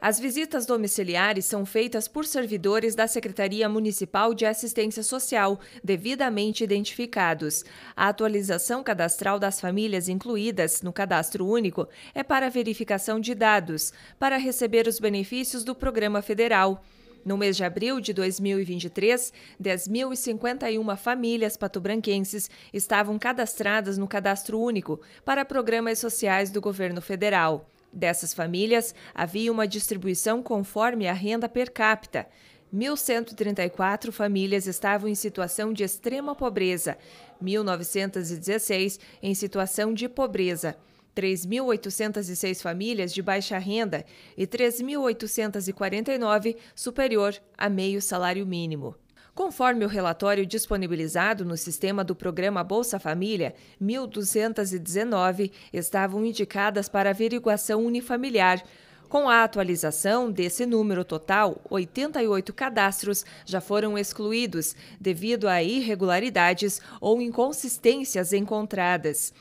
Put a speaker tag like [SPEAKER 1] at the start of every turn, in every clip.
[SPEAKER 1] As visitas domiciliares são feitas por servidores da Secretaria Municipal de Assistência Social, devidamente identificados. A atualização cadastral das famílias incluídas no cadastro único é para verificação de dados, para receber os benefícios do programa federal. No mês de abril de 2023, 10.051 famílias patobranquenses estavam cadastradas no Cadastro Único para programas sociais do governo federal. Dessas famílias, havia uma distribuição conforme a renda per capita. 1.134 famílias estavam em situação de extrema pobreza, 1.916 em situação de pobreza. 3.806 famílias de baixa renda e 3.849 superior a meio salário mínimo. Conforme o relatório disponibilizado no sistema do programa Bolsa Família, 1.219 estavam indicadas para averiguação unifamiliar. Com a atualização desse número total, 88 cadastros já foram excluídos devido a irregularidades ou inconsistências encontradas.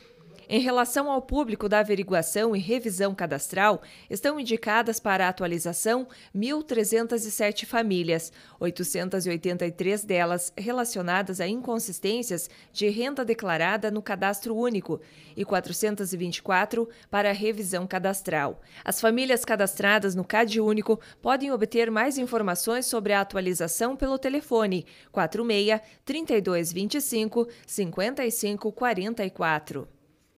[SPEAKER 1] Em relação ao público da averiguação e revisão cadastral, estão indicadas para a atualização 1.307 famílias, 883 delas relacionadas a inconsistências de renda declarada no cadastro único e 424 para a revisão cadastral. As famílias cadastradas no CAD único podem obter mais informações sobre a atualização pelo telefone 46 3225 5544.